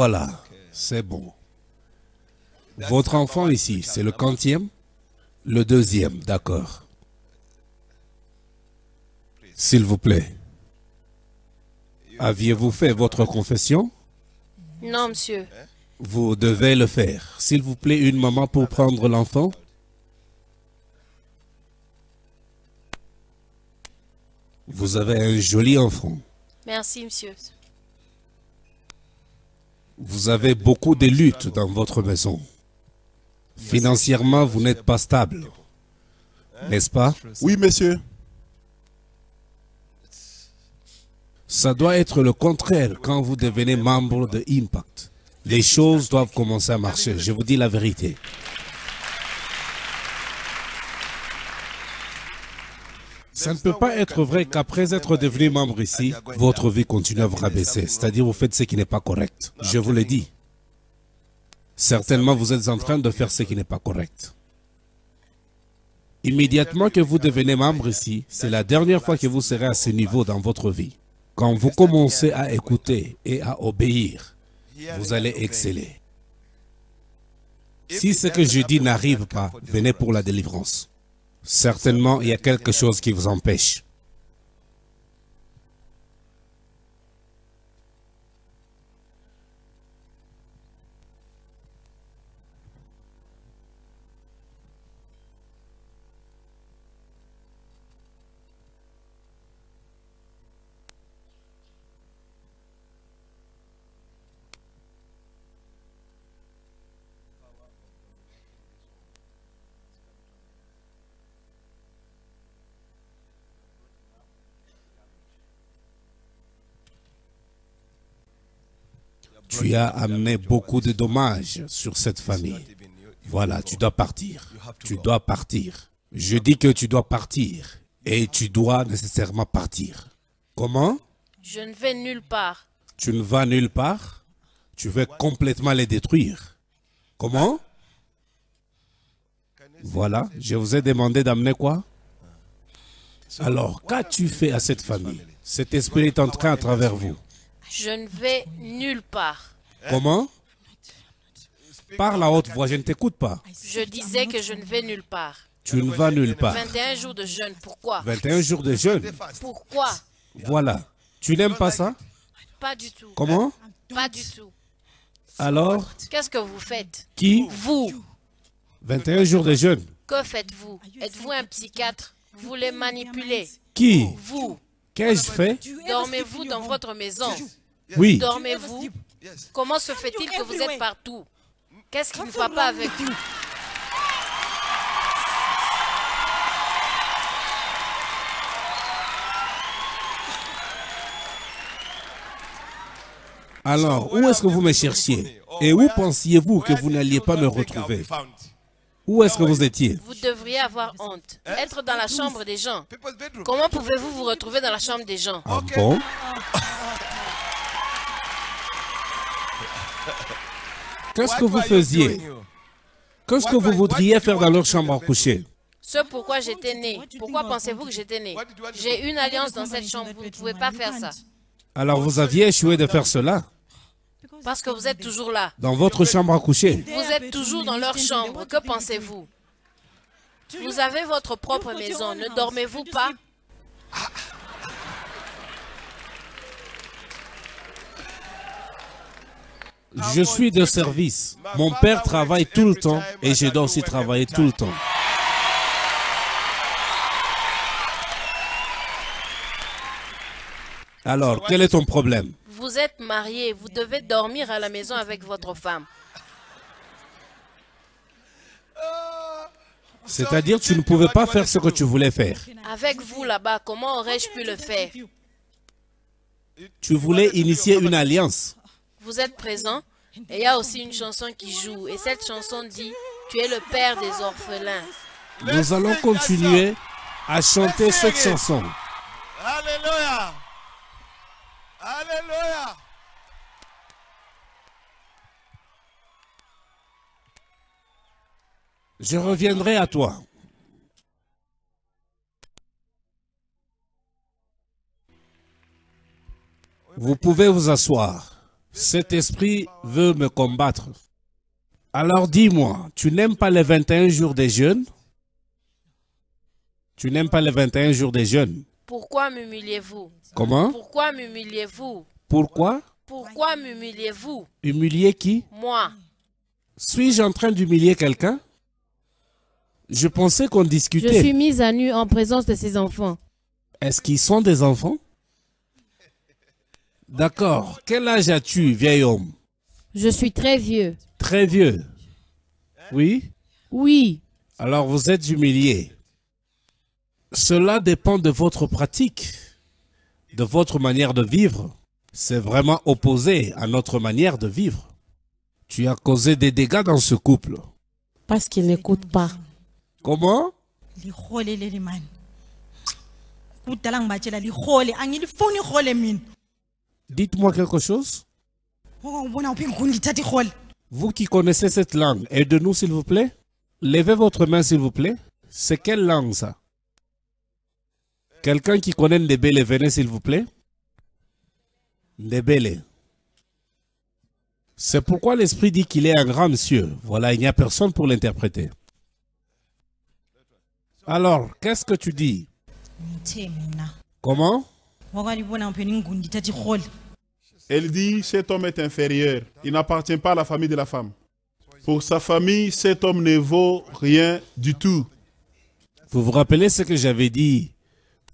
voilà, c'est bon. Votre enfant ici, c'est le quantième Le deuxième, d'accord. S'il vous plaît. Aviez-vous fait votre confession Non, monsieur. Vous devez le faire. S'il vous plaît, une maman pour prendre l'enfant. Vous avez un joli enfant. Merci, monsieur. Vous avez beaucoup de luttes dans votre maison. Financièrement, vous n'êtes pas stable. N'est-ce pas Oui, monsieur. Ça doit être le contraire quand vous devenez membre de Impact. Les choses doivent commencer à marcher, je vous dis la vérité. Ça ne peut pas être vrai qu'après être devenu membre ici, votre vie continue à vous rabaisser, c'est-à-dire vous faites ce qui n'est pas correct. Je vous l'ai dit. Certainement, vous êtes en train de faire ce qui n'est pas correct. Immédiatement que vous devenez membre ici, c'est la dernière fois que vous serez à ce niveau dans votre vie. Quand vous commencez à écouter et à obéir, vous allez exceller. Si ce que je dis n'arrive pas, venez pour la délivrance. Certainement, il y a quelque chose qui vous empêche. Tu as amené beaucoup de dommages sur cette famille. Voilà, tu dois partir. Tu dois partir. Je dis que tu dois partir. Et tu dois nécessairement partir. Comment Je ne vais nulle part. Tu ne vas nulle part Tu veux complètement les détruire. Comment Voilà, je vous ai demandé d'amener quoi Alors, qu'as-tu fait à cette famille Cet esprit est en train à travers vous. Je ne vais nulle part. Comment Par la haute voix, je ne t'écoute pas. Je disais que je ne vais nulle part. Tu ne vas nulle part. 21 jours de jeûne, pourquoi 21 jours de jeûne. Pourquoi Voilà. Tu n'aimes pas ça Pas du tout. Comment Pas du tout. Alors Qu'est-ce que vous faites Qui Vous. 21 jours de jeûne. Que faites-vous Êtes-vous un psychiatre Vous les manipulez Qui Vous. Qu'ai-je fait Dormez-vous dans votre maison oui. Dormez-vous Comment se fait-il que vous êtes partout Qu'est-ce qui ne va pas avec vous Alors, où est-ce que vous me cherchiez Et où pensiez-vous que vous n'alliez pas me retrouver Où est-ce que vous étiez Vous devriez avoir honte. Être dans la chambre des gens. Comment pouvez-vous vous retrouver dans la chambre des gens ah bon Qu'est-ce que vous faisiez Qu'est-ce que vous voudriez faire dans leur chambre à coucher ce pourquoi j'étais né. Pourquoi pensez-vous que j'étais né J'ai une alliance dans cette chambre. Vous ne pouvez pas faire ça. Alors vous aviez échoué de faire cela Parce que vous êtes toujours là. Dans votre chambre à coucher Vous êtes toujours dans leur chambre. Que pensez-vous Vous avez votre propre maison. Ne dormez-vous pas Je suis de service. Mon père travaille tout le temps et je dois aussi travailler tout le temps. Alors, quel est ton problème Vous êtes marié, vous devez dormir à la maison avec votre femme. C'est-à-dire, tu ne pouvais pas faire ce que tu voulais faire. Avec vous là-bas, comment aurais-je pu le faire Tu voulais initier une alliance vous êtes présent Et il y a aussi une chanson qui joue. Et cette chanson dit, tu es le père des orphelins. Nous allons continuer à chanter cette chanson. Je reviendrai à toi. Vous pouvez vous asseoir. Cet esprit veut me combattre. Alors dis-moi, tu n'aimes pas les 21 jours des jeûnes Tu n'aimes pas les 21 jours des jeûnes Pourquoi m'humiliez-vous Comment Pourquoi m'humiliez-vous Pourquoi Pourquoi m'humiliez-vous Humilier qui Moi. Suis-je en train d'humilier quelqu'un Je pensais qu'on discutait. Je suis mise à nu en présence de ces enfants. Est-ce qu'ils sont des enfants D'accord. Quel âge as-tu, vieil homme Je suis très vieux. Très vieux Oui Oui. Alors vous êtes humilié. Cela dépend de votre pratique, de votre manière de vivre. C'est vraiment opposé à notre manière de vivre. Tu as causé des dégâts dans ce couple. Parce qu'il n'écoute pas. Comment Dites-moi quelque chose. Vous qui connaissez cette langue, aidez-nous s'il vous plaît. Levez votre main s'il vous plaît. C'est quelle langue ça Quelqu'un qui connaît Ndebele, venez s'il vous plaît. Ndebele. C'est pourquoi l'Esprit dit qu'il est un grand monsieur. Voilà, il n'y a personne pour l'interpréter. Alors, qu'est-ce que tu dis Comment elle dit, cet homme est inférieur, il n'appartient pas à la famille de la femme. Pour sa famille, cet homme ne vaut rien du tout. Vous vous rappelez ce que j'avais dit,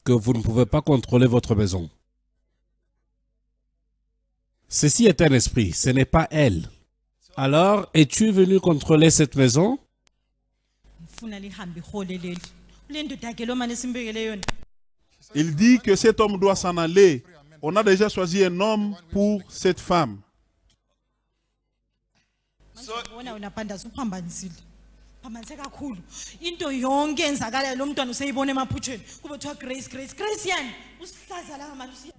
que vous ne pouvez pas contrôler votre maison. Ceci est un esprit, ce n'est pas elle. Alors, es-tu venu contrôler cette maison il dit que cet homme doit s'en aller. On a déjà choisi un homme pour cette femme.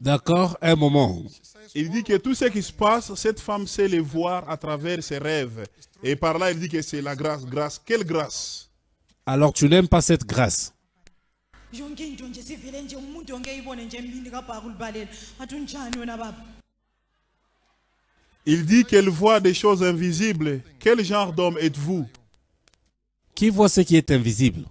d'accord un moment il dit que tout ce qui se passe cette femme sait le voir à travers ses rêves et par là il dit que c'est la grâce grâce quelle grâce alors tu n'aimes pas cette grâce il dit qu'elle voit des choses invisibles. Quel genre d'homme êtes-vous Qui voit ce qui est invisible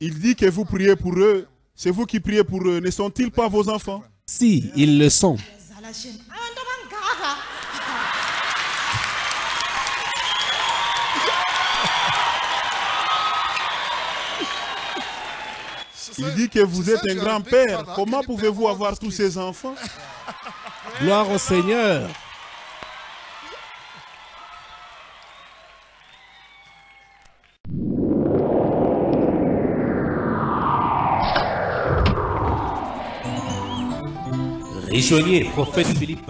Il dit que vous priez pour eux. C'est vous qui priez pour eux. Ne sont-ils pas vos enfants Si, ils le sont. Il dit que vous êtes un grand-père. Comment pouvez-vous avoir tous ces enfants Gloire au Seigneur. prophète Philippe.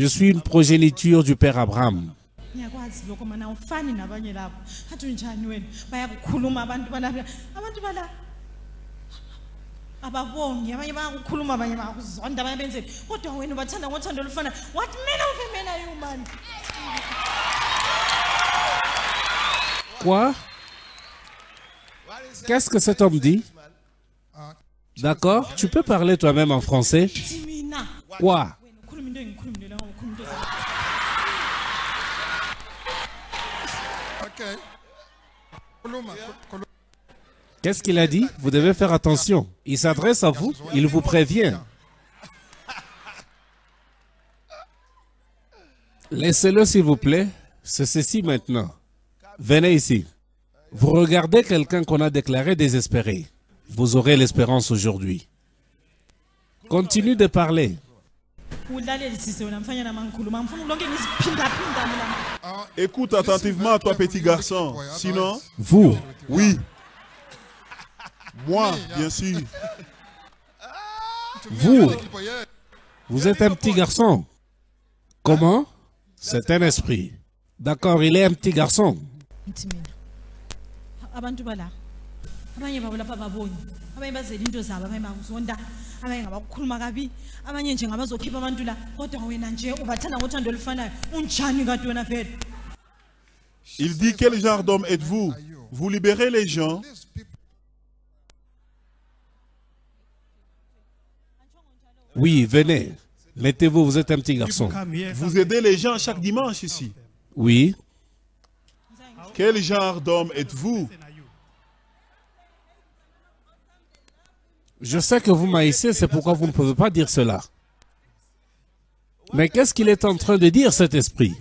Je suis une progéniture du Père Abraham. Quoi Qu'est-ce que cet homme dit D'accord Tu peux parler toi-même en français Quoi Qu'est-ce qu'il a dit Vous devez faire attention. Il s'adresse à vous, il vous prévient. Laissez-le, s'il vous plaît. C'est ceci maintenant. Venez ici. Vous regardez quelqu'un qu'on a déclaré désespéré. Vous aurez l'espérance aujourd'hui. Continuez de parler. Ah, écoute attentivement, toi petit garçon. Sinon, vous. Oui. Moi, bien sûr. Vous. Vous êtes un petit garçon. Comment C'est un esprit. D'accord, il est un petit garçon abanye babo lapha babonye abanye bazele into zabo abanye bakuzonda abanye ngabakukhuluma kabi abanye nje ngabazokhipha abantu la kodwa wena nje ubathanda ngothando olufanayo unjani kanti wena vele Il dit quel genre d'homme êtes-vous Vous libérez les gens Oui, venez. Mettez-vous, vous êtes un petit garçon. Vous aidez les gens chaque dimanche ici Oui. Quel genre d'homme êtes-vous Je sais que vous maïssez, c'est pourquoi vous ne pouvez pas dire cela. Mais qu'est-ce qu'il est en train de dire, cet esprit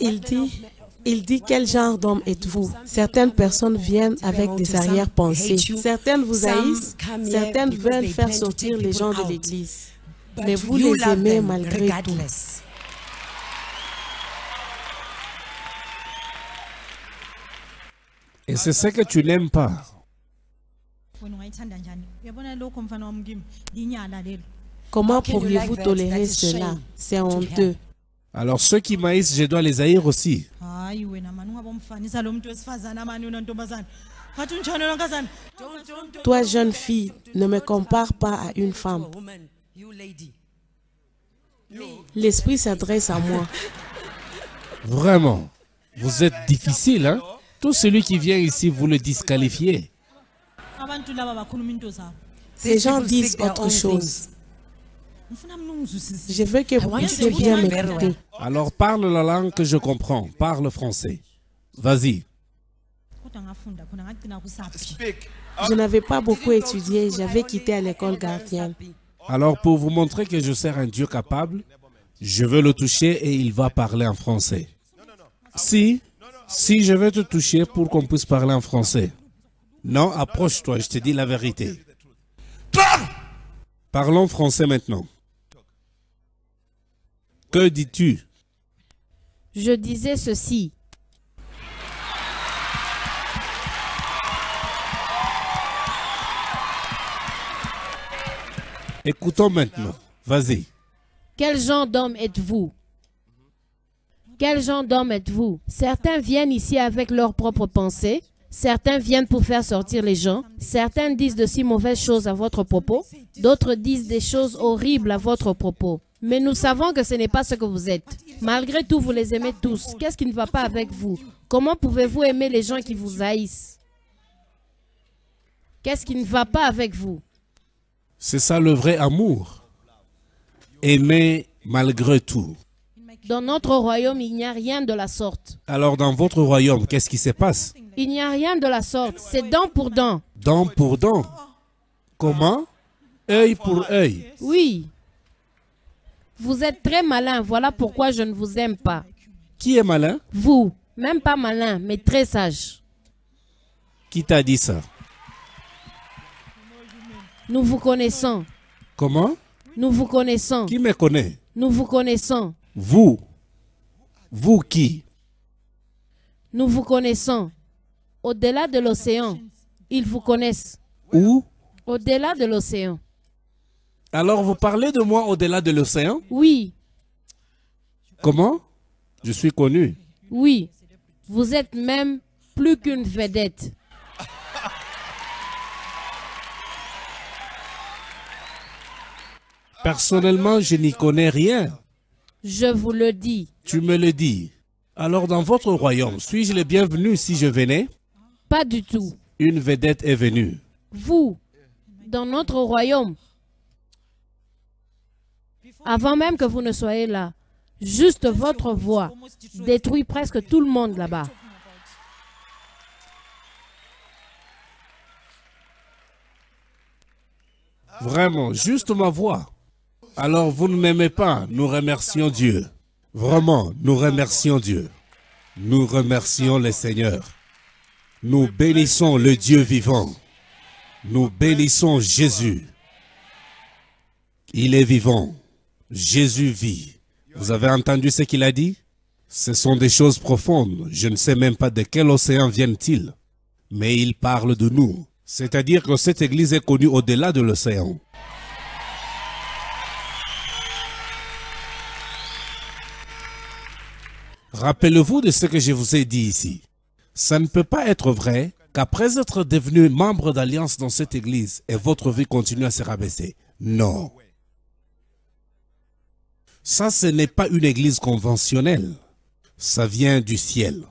il dit, il dit quel genre d'homme êtes-vous Certaines personnes viennent avec des arrière-pensées. Certaines vous haïssent, certaines veulent faire sortir les gens de l'Église. Mais vous les aimez malgré tout. Et c'est ça que tu n'aimes pas. Comment pourriez-vous tolérer cela C'est honteux. Alors ceux qui maïssent, je dois les haïr aussi. Toi, jeune fille, ne me compare pas à une femme. L'esprit s'adresse à moi. Vraiment, vous êtes difficile, hein tout celui qui vient ici, vous le disqualifiez. Ces gens disent autre chose. Je veux que vous puissiez bien m'écouter. Alors parle la langue que je comprends. Parle français. Vas-y. Je n'avais pas beaucoup étudié. J'avais quitté l'école gardienne. Alors pour vous montrer que je sers un Dieu capable, je veux le toucher et il va parler en français. Si, si je vais te toucher pour qu'on puisse parler en français. Non, approche-toi, je te dis la vérité. Parlons français maintenant. Que dis-tu Je disais ceci. Écoutons maintenant. Vas-y. Quel genre d'homme êtes-vous quel genre d'homme êtes-vous Certains viennent ici avec leurs propres pensées. Certains viennent pour faire sortir les gens. Certains disent de si mauvaises choses à votre propos. D'autres disent des choses horribles à votre propos. Mais nous savons que ce n'est pas ce que vous êtes. Malgré tout, vous les aimez tous. Qu'est-ce qui ne va pas avec vous Comment pouvez-vous aimer les gens qui vous haïssent Qu'est-ce qui ne va pas avec vous C'est ça le vrai amour. Aimer malgré tout. Dans notre royaume, il n'y a rien de la sorte. Alors dans votre royaume, qu'est-ce qui se passe Il n'y a rien de la sorte. C'est dent pour dent. Dent pour dent. Comment Œil pour œil. Oui. Vous êtes très malin. Voilà pourquoi je ne vous aime pas. Qui est malin Vous. Même pas malin, mais très sage. Qui t'a dit ça Nous vous connaissons. Comment Nous vous connaissons. Qui me connaît Nous vous connaissons. Vous, vous qui Nous vous connaissons. Au-delà de l'océan, ils vous connaissent. Où Au-delà de l'océan. Alors vous parlez de moi au-delà de l'océan Oui. Comment Je suis connu. Oui. Vous êtes même plus qu'une vedette. Personnellement, je n'y connais rien. Je vous le dis. Tu me le dis. Alors dans votre royaume, suis-je le bienvenu si je venais Pas du tout. Une vedette est venue. Vous, dans notre royaume, avant même que vous ne soyez là, juste votre voix détruit presque tout le monde là-bas. Vraiment, juste ma voix alors vous ne m'aimez pas, nous remercions Dieu. Vraiment, nous remercions Dieu. Nous remercions le Seigneur. Nous bénissons le Dieu vivant. Nous bénissons Jésus. Il est vivant. Jésus vit. Vous avez entendu ce qu'il a dit Ce sont des choses profondes. Je ne sais même pas de quel océan viennent-ils. Mais il parle de nous. C'est-à-dire que cette Église est connue au-delà de l'océan. Rappelez-vous de ce que je vous ai dit ici. Ça ne peut pas être vrai qu'après être devenu membre d'alliance dans cette église et votre vie continue à se rabaisser. Non. Ça, ce n'est pas une église conventionnelle. Ça vient du ciel.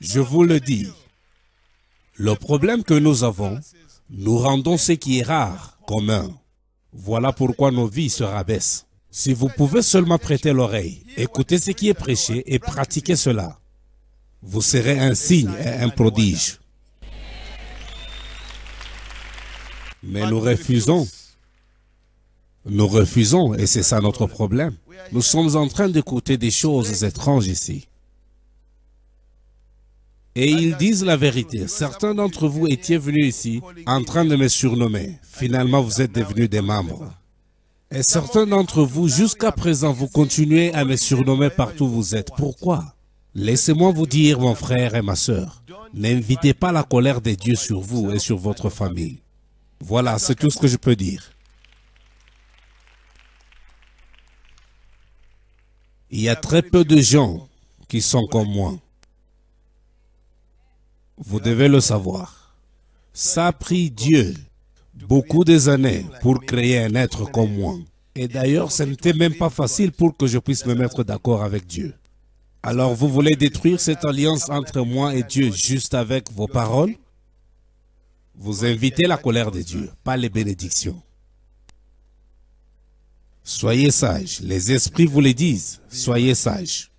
Je vous le dis. Le problème que nous avons, nous rendons ce qui est rare commun. Voilà pourquoi nos vies se rabaissent. Si vous pouvez seulement prêter l'oreille, écouter ce qui est prêché et pratiquer cela, vous serez un signe et un prodige. Mais nous refusons. Nous refusons, et c'est ça notre problème. Nous sommes en train d'écouter des choses étranges ici. Et ils disent la vérité. Certains d'entre vous étiez venus ici en train de me surnommer. Finalement, vous êtes devenus des membres. Et certains d'entre vous, jusqu'à présent, vous continuez à me surnommer partout où vous êtes. Pourquoi Laissez-moi vous dire, mon frère et ma sœur, n'invitez pas la colère des dieux sur vous et sur votre famille. Voilà, c'est tout ce que je peux dire. Il y a très peu de gens qui sont comme moi. Vous devez le savoir. Ça prie Dieu beaucoup des années pour créer un être comme moi. Et d'ailleurs, ce n'était même pas facile pour que je puisse me mettre d'accord avec Dieu. Alors vous voulez détruire cette alliance entre moi et Dieu juste avec vos paroles Vous invitez la colère de Dieu, pas les bénédictions. Soyez sages, les esprits vous le disent, soyez sages.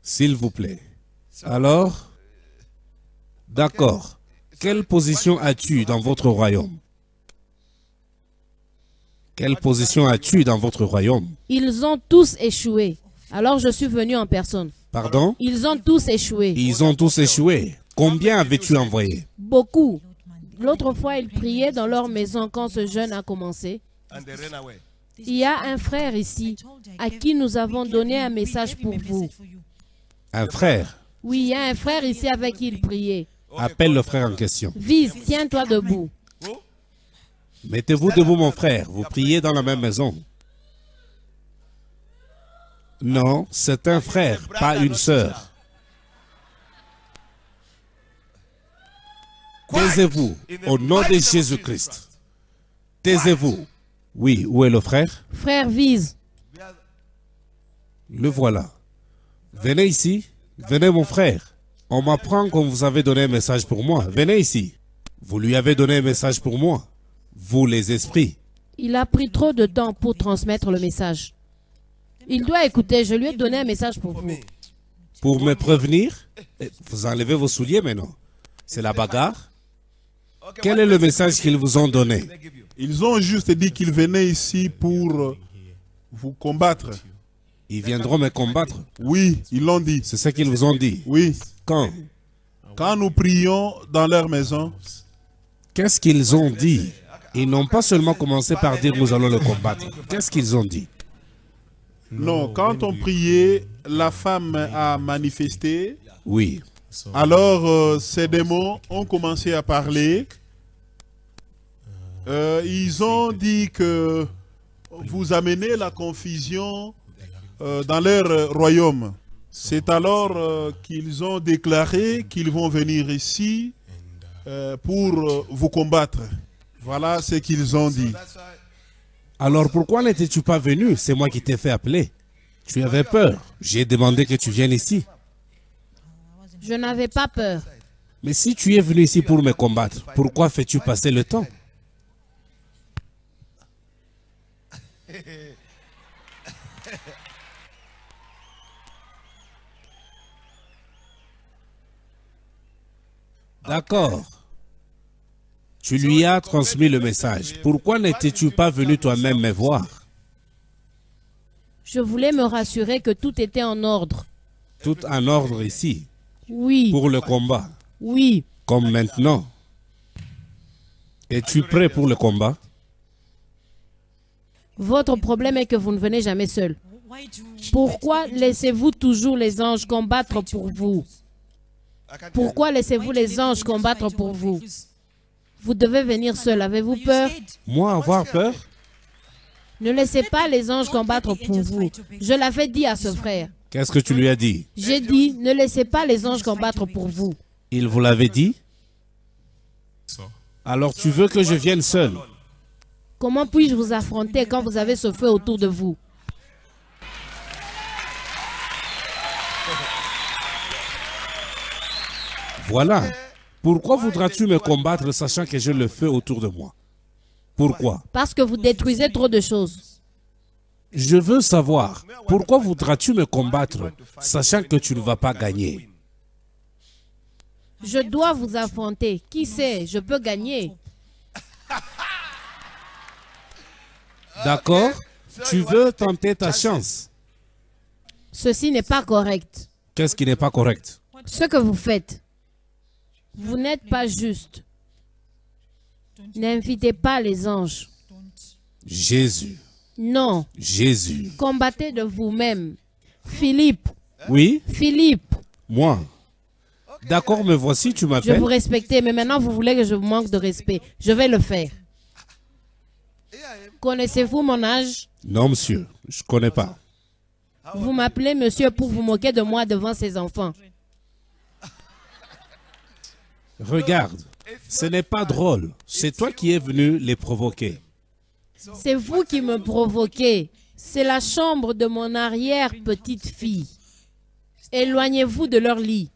S'il vous plaît. Alors, d'accord, quelle position as-tu dans votre royaume Quelle position as-tu dans votre royaume Ils ont tous échoué. Alors je suis venu en personne. Pardon Ils ont tous échoué. Ils ont tous échoué. Combien avais-tu envoyé Beaucoup. L'autre fois, ils priaient dans leur maison quand ce jeûne a commencé. Il y a un frère ici à qui nous avons donné un message pour vous. Un frère Oui, il y a un frère ici avec qui il priait appelle le frère en question. Vise, tiens-toi debout. Mettez-vous debout, mon frère. Vous priez dans la même maison. Non, c'est un frère, pas une sœur. Taisez-vous au nom de Jésus-Christ. Taisez-vous. Oui, où est le frère Frère Vise. Le voilà. Venez ici. Venez, mon frère. On m'apprend qu'on vous avait donné un message pour moi. Venez ici. Vous lui avez donné un message pour moi. Vous les esprits. Il a pris trop de temps pour transmettre le message. Il doit écouter, je lui ai donné un message pour vous. Pour me prévenir eh, Vous enlevez vos souliers maintenant. C'est la bagarre Quel est le message qu'ils vous ont donné Ils ont juste dit qu'ils venaient ici pour euh, vous combattre. Ils viendront me combattre. Oui, ils l'ont dit. C'est ce qu'ils vous ont dit. Oui. Quand Quand nous prions dans leur maison. Qu'est-ce qu'ils ont dit Ils n'ont pas seulement commencé par dire nous allons le combattre. Qu'est-ce qu'ils ont dit Non, quand on priait, la femme a manifesté. Oui. Alors, euh, ces démons ont commencé à parler. Euh, ils ont dit que vous amenez la confusion euh, dans leur euh, royaume. C'est alors euh, qu'ils ont déclaré qu'ils vont venir ici pour vous combattre. Voilà ce qu'ils ont dit. Alors pourquoi n'étais-tu pas venu C'est moi qui t'ai fait appeler. Tu avais peur. J'ai demandé que tu viennes ici. Je n'avais pas peur. Mais si tu es venu ici pour me combattre, pourquoi fais-tu passer le temps D'accord. Tu lui as transmis le message. Pourquoi n'étais-tu pas venu toi-même me voir Je voulais me rassurer que tout était en ordre. Tout en ordre ici Oui. Pour le combat Oui. Comme maintenant. Es-tu prêt pour le combat Votre problème est que vous ne venez jamais seul. Pourquoi laissez-vous toujours les anges combattre pour vous pourquoi laissez-vous les anges combattre pour vous Vous devez venir seul. Avez-vous peur Moi, avoir peur Ne laissez pas les anges combattre pour vous. Je l'avais dit à ce frère. Qu'est-ce que tu lui as dit J'ai dit, ne laissez pas les anges combattre pour vous. Il vous l'avait dit Alors tu veux que je vienne seul Comment puis-je vous affronter quand vous avez ce feu autour de vous Voilà. Pourquoi voudras-tu me combattre sachant que je le fais autour de moi Pourquoi Parce que vous détruisez trop de choses. Je veux savoir, pourquoi voudras-tu me combattre sachant que tu ne vas pas gagner Je dois vous affronter. Qui sait, je peux gagner. D'accord Tu veux tenter ta chance. Ceci n'est pas correct. Qu'est-ce qui n'est pas correct Ce que vous faites. Vous n'êtes pas juste. N'invitez pas les anges. Jésus. Non. Jésus. Combattez de vous-même. Philippe. Oui. Philippe. Moi. D'accord, mais voici, tu m'appelles. Je vous respectais, mais maintenant vous voulez que je vous manque de respect. Je vais le faire. Connaissez-vous mon âge Non, monsieur, je ne connais pas. Vous m'appelez monsieur pour vous moquer de moi devant ces enfants. Regarde, ce n'est pas drôle. C'est toi qui es venu les provoquer. C'est vous qui me provoquez. C'est la chambre de mon arrière-petite fille. Éloignez-vous de leur lit.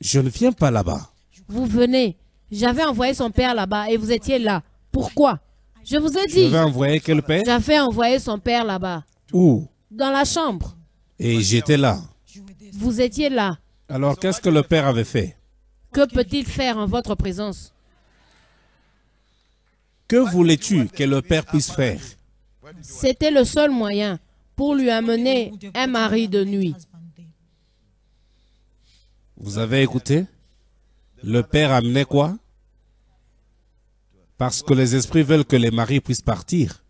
Je ne viens pas là-bas. Vous venez. J'avais envoyé son père là-bas et vous étiez là. Pourquoi Je vous ai dit. J'avais envoyé quel père J'avais envoyé son père là-bas. Où Dans la chambre. Et j'étais là. Vous étiez là. Alors qu'est-ce que le père avait fait que peut-il faire en votre présence Que voulais-tu que le Père puisse faire C'était le seul moyen pour lui amener un mari de nuit. Vous avez écouté Le Père amenait quoi Parce que les esprits veulent que les maris puissent partir.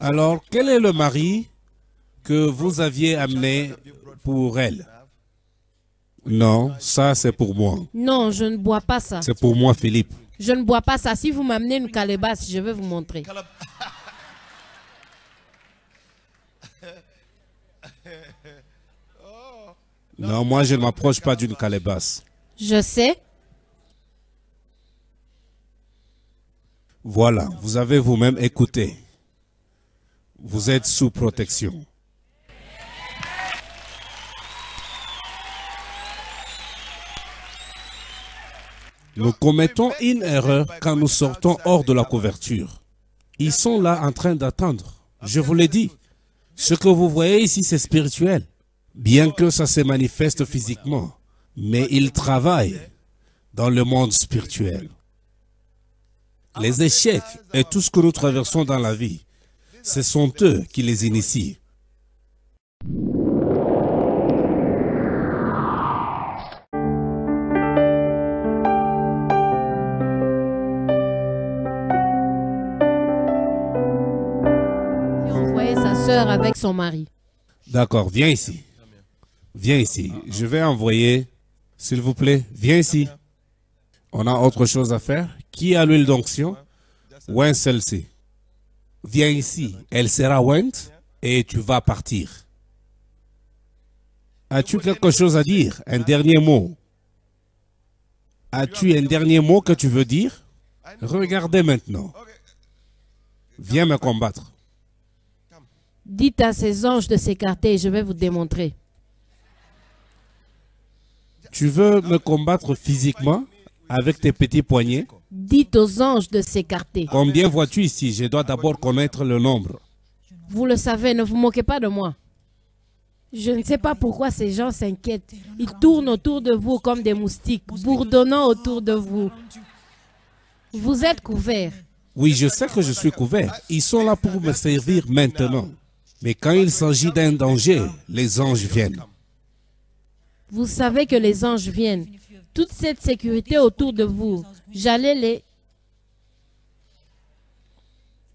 Alors, quel est le mari que vous aviez amené pour elle non, ça c'est pour moi. Non, je ne bois pas ça. C'est pour moi, Philippe. Je ne bois pas ça. Si vous m'amenez une calebasse, je vais vous montrer. Non, moi je ne m'approche pas d'une calebasse. Je sais. Voilà, vous avez vous-même écouté. Vous êtes sous protection. Nous commettons une erreur quand nous sortons hors de la couverture. Ils sont là en train d'attendre. Je vous l'ai dit, ce que vous voyez ici, c'est spirituel, bien que ça se manifeste physiquement. Mais ils travaillent dans le monde spirituel. Les échecs et tout ce que nous traversons dans la vie, ce sont eux qui les initient. avec son mari. D'accord, viens ici. Viens ici. Je vais envoyer, s'il vous plaît, viens ici. On a autre chose à faire. Qui a l'huile d'onction un celle-ci. Viens ici. Elle sera Went et tu vas partir. As-tu quelque chose à dire Un dernier mot As-tu un dernier mot que tu veux dire Regardez maintenant. Viens me combattre. Dites à ces anges de s'écarter je vais vous démontrer. Tu veux me combattre physiquement avec tes petits poignets Dites aux anges de s'écarter. Combien vois-tu ici Je dois d'abord connaître le nombre. Vous le savez, ne vous moquez pas de moi. Je ne sais pas pourquoi ces gens s'inquiètent. Ils tournent autour de vous comme des moustiques, bourdonnant autour de vous. Vous êtes couvert. Oui, je sais que je suis couvert. Ils sont là pour me servir maintenant. Mais quand il s'agit d'un danger, les anges viennent. Vous savez que les anges viennent. Toute cette sécurité autour de vous, j'allais les...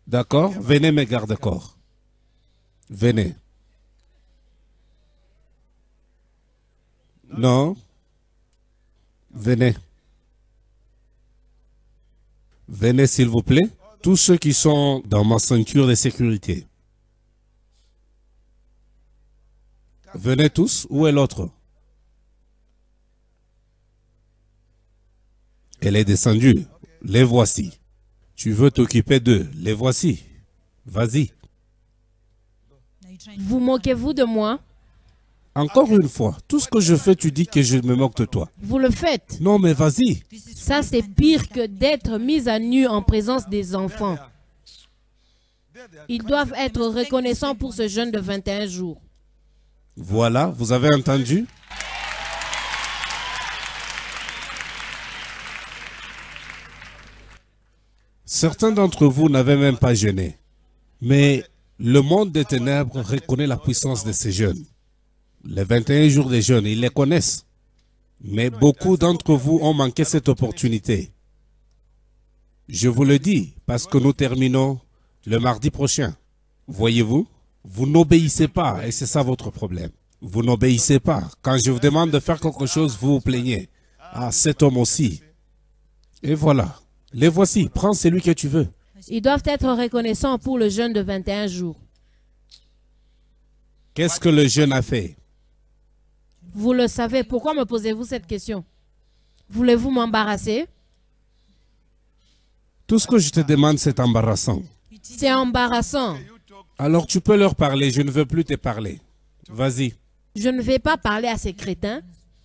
D'accord Venez mes gardes-corps. Venez. Non Venez. Venez s'il vous plaît. Tous ceux qui sont dans ma ceinture de sécurité. Venez tous, où est l'autre Elle est descendue, les voici. Tu veux t'occuper d'eux, les voici. Vas-y. Vous moquez-vous de moi Encore une fois, tout ce que je fais, tu dis que je me moque de toi. Vous le faites Non, mais vas-y. Ça, c'est pire que d'être mis à nu en présence des enfants. Ils doivent être reconnaissants pour ce jeune de 21 jours. Voilà, vous avez entendu Certains d'entre vous n'avaient même pas jeûné, mais le monde des ténèbres reconnaît la puissance de ces jeunes. Les 21 jours des jeunes, ils les connaissent. Mais beaucoup d'entre vous ont manqué cette opportunité. Je vous le dis parce que nous terminons le mardi prochain. Voyez-vous vous n'obéissez pas et c'est ça votre problème. Vous n'obéissez pas. Quand je vous demande de faire quelque chose, vous vous plaignez. Ah, cet homme aussi. Et voilà. Les voici. Prends celui que tu veux. Ils doivent être reconnaissants pour le jeûne de 21 jours. Qu'est-ce que le jeûne a fait Vous le savez. Pourquoi me posez-vous cette question Voulez-vous m'embarrasser Tout ce que je te demande, c'est embarrassant. C'est embarrassant. Alors tu peux leur parler, je ne veux plus te parler. Vas-y. Je ne vais pas parler à ces crétins.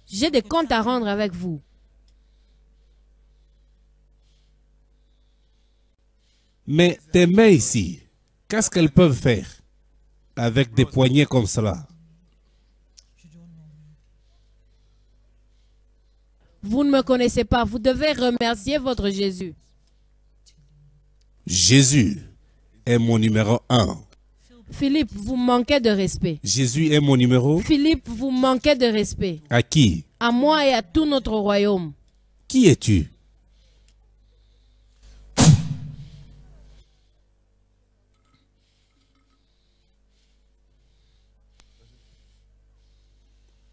J'ai des comptes à rendre avec vous. Mais tes mains ici, qu'est-ce qu'elles peuvent faire avec des poignets comme cela Vous ne me connaissez pas. Vous devez remercier votre Jésus. Jésus est mon numéro un. Philippe, vous manquez de respect. Jésus est mon numéro. Philippe, vous manquez de respect. À qui À moi et à tout notre royaume. Qui es-tu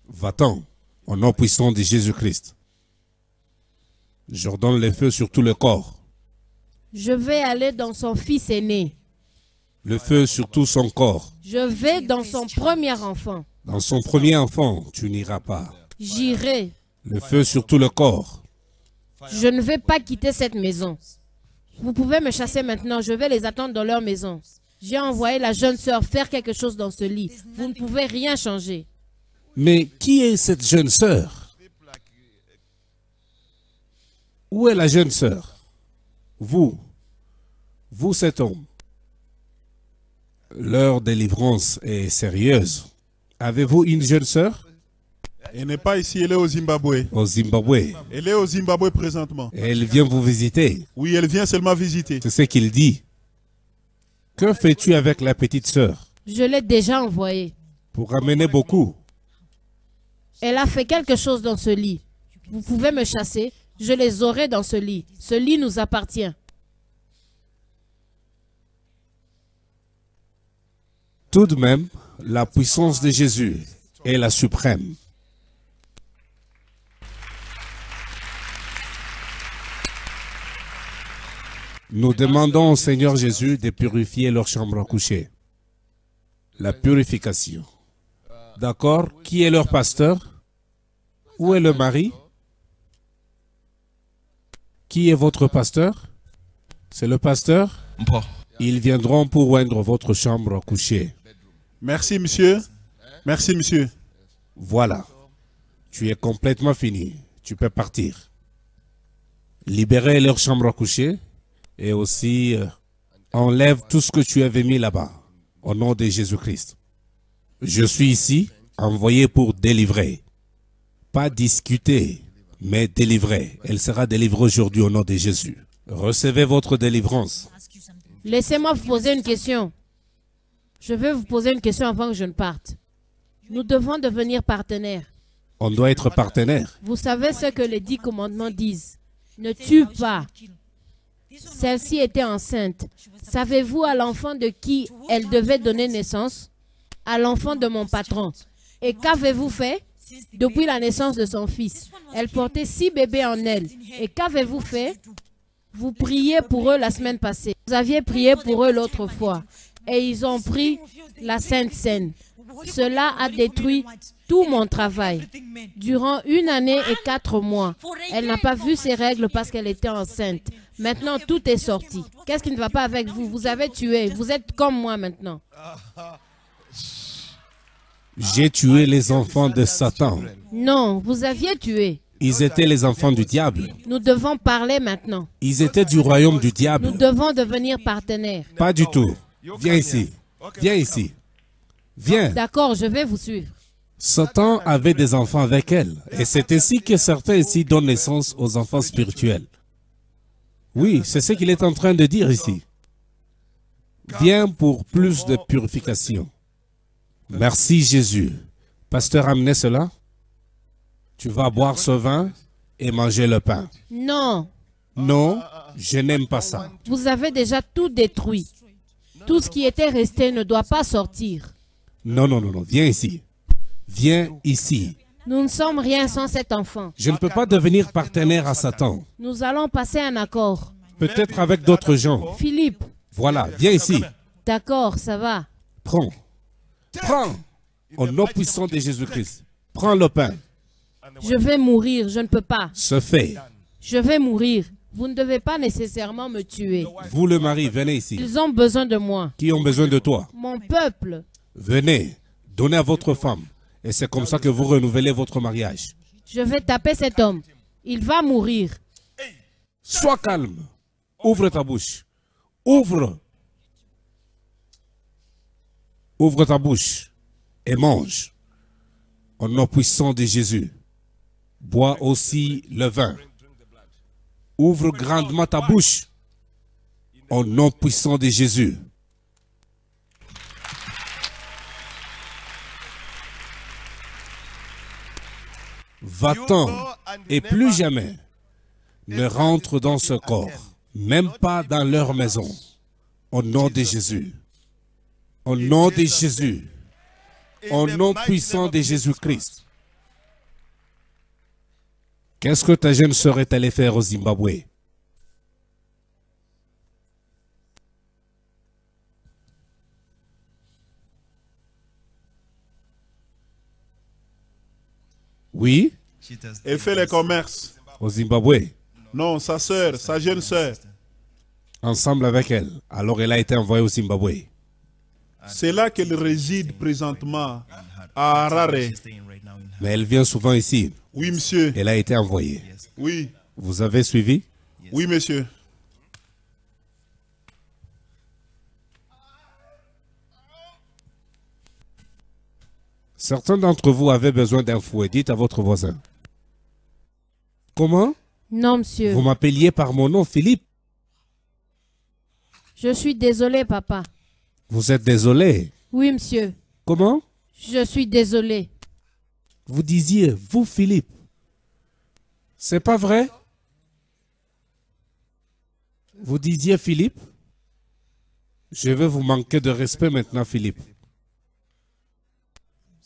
Va-t'en, au nom puissant de Jésus-Christ. J'ordonne les feux sur tout le corps. Je vais aller dans son fils aîné le feu sur tout son corps. Je vais dans son premier enfant. Dans son premier enfant, tu n'iras pas. J'irai. Le feu sur tout le corps. Je ne vais pas quitter cette maison. Vous pouvez me chasser maintenant, je vais les attendre dans leur maison. J'ai envoyé la jeune sœur faire quelque chose dans ce lit. Vous ne pouvez rien changer. Mais qui est cette jeune sœur Où est la jeune sœur Vous. Vous, cet homme. Leur délivrance est sérieuse. Avez-vous une jeune sœur Elle n'est pas ici, elle est au Zimbabwe. Au Zimbabwe. Elle est au Zimbabwe présentement. Elle vient vous visiter. Oui, elle vient seulement visiter. C'est ce qu'il dit. Que fais-tu avec la petite sœur Je l'ai déjà envoyée. Pour ramener beaucoup. Elle a fait quelque chose dans ce lit. Vous pouvez me chasser, je les aurai dans ce lit. Ce lit nous appartient. Tout de même, la puissance de Jésus est la suprême. Nous demandons au Seigneur Jésus de purifier leur chambre à coucher. La purification. D'accord Qui est leur pasteur Où est le mari Qui est votre pasteur C'est le pasteur Ils viendront pour oindre votre chambre à coucher. Merci, monsieur. Merci, monsieur. Voilà. Tu es complètement fini. Tu peux partir. Libérez leur chambre à coucher et aussi euh, enlève tout ce que tu avais mis là-bas, au nom de Jésus-Christ. Je suis ici, envoyé pour délivrer. Pas discuter, mais délivrer. Elle sera délivrée aujourd'hui au nom de Jésus. Recevez votre délivrance. Laissez-moi vous poser une question. Je vais vous poser une question avant que je ne parte. Nous devons devenir partenaires. On doit être partenaires. Vous savez ce que les dix commandements disent. Ne tue pas. Celle-ci était enceinte. Savez-vous à l'enfant de qui elle devait donner naissance À l'enfant de mon patron. Et qu'avez-vous fait depuis la naissance de son fils Elle portait six bébés en elle. Et qu'avez-vous fait Vous priez pour eux la semaine passée. Vous aviez prié pour eux l'autre fois et ils ont pris la Sainte Seine. Cela a détruit tout mon travail. Durant une année et quatre mois, elle n'a pas vu ses règles parce qu'elle était enceinte. Maintenant, tout est sorti. Qu'est-ce qui ne va pas avec vous Vous avez tué. Vous êtes comme moi maintenant. J'ai tué les enfants de Satan. Non, vous aviez tué. Ils étaient les enfants du diable. Nous devons parler maintenant. Ils étaient du royaume du diable. Nous devons devenir partenaires. Pas du tout. Viens ici. Viens ici. Viens. D'accord, je vais vous suivre. Satan avait des enfants avec elle, et c'est ainsi que certains ici donnent naissance aux enfants spirituels. Oui, c'est ce qu'il est en train de dire ici. Viens pour plus de purification. Merci Jésus. Pasteur, amenez cela. Tu vas boire ce vin et manger le pain. Non. Non, je n'aime pas ça. Vous avez déjà tout détruit. Tout ce qui était resté ne doit pas sortir. Non, non, non, non, viens ici. Viens ici. Nous ne sommes rien sans cet enfant. Je ne peux pas devenir partenaire à Satan. Nous allons passer un accord. Peut-être avec d'autres gens. Philippe. Voilà, viens ici. D'accord, ça va. Prends. Prends. Au nom puissant de Jésus-Christ. Prends le pain. Je vais mourir, je ne peux pas. Se fait. Je vais mourir. Vous ne devez pas nécessairement me tuer. Vous le mari, venez ici. Ils ont besoin de moi. Qui ont besoin de toi Mon peuple. Venez, donnez à votre femme. Et c'est comme ça que vous renouvelez votre mariage. Je vais taper cet homme. Il va mourir. Sois calme. Ouvre ta bouche. Ouvre. Ouvre ta bouche et mange. Au nom puissant de Jésus, bois aussi le vin. Ouvre grandement ta bouche au nom puissant de Jésus. Va-t'en et plus jamais ne rentre dans ce corps, même pas dans leur maison. Au nom de Jésus. Au nom de Jésus. Au nom puissant de Jésus-Christ. Qu'est-ce que ta jeune sœur est allée faire au Zimbabwe Oui Elle fait les commerces. Au Zimbabwe Non, sa sœur, sa jeune sœur. Ensemble avec elle. Alors elle a été envoyée au Zimbabwe. C'est là qu'elle réside présentement, à Harare. Mais elle vient souvent ici. Oui, monsieur. Elle a été envoyée. Oui. Vous avez suivi Oui, monsieur. Certains d'entre vous avaient besoin d'un fouet. Dites à votre voisin. Comment Non, monsieur. Vous m'appeliez par mon nom, Philippe. Je suis désolé, papa. Vous êtes désolé Oui, monsieur. Comment Je suis désolé. Vous disiez, vous, Philippe. C'est pas vrai Vous disiez, Philippe Je vais vous manquer de respect maintenant, Philippe.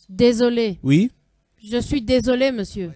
Désolé. Oui Je suis désolé, monsieur.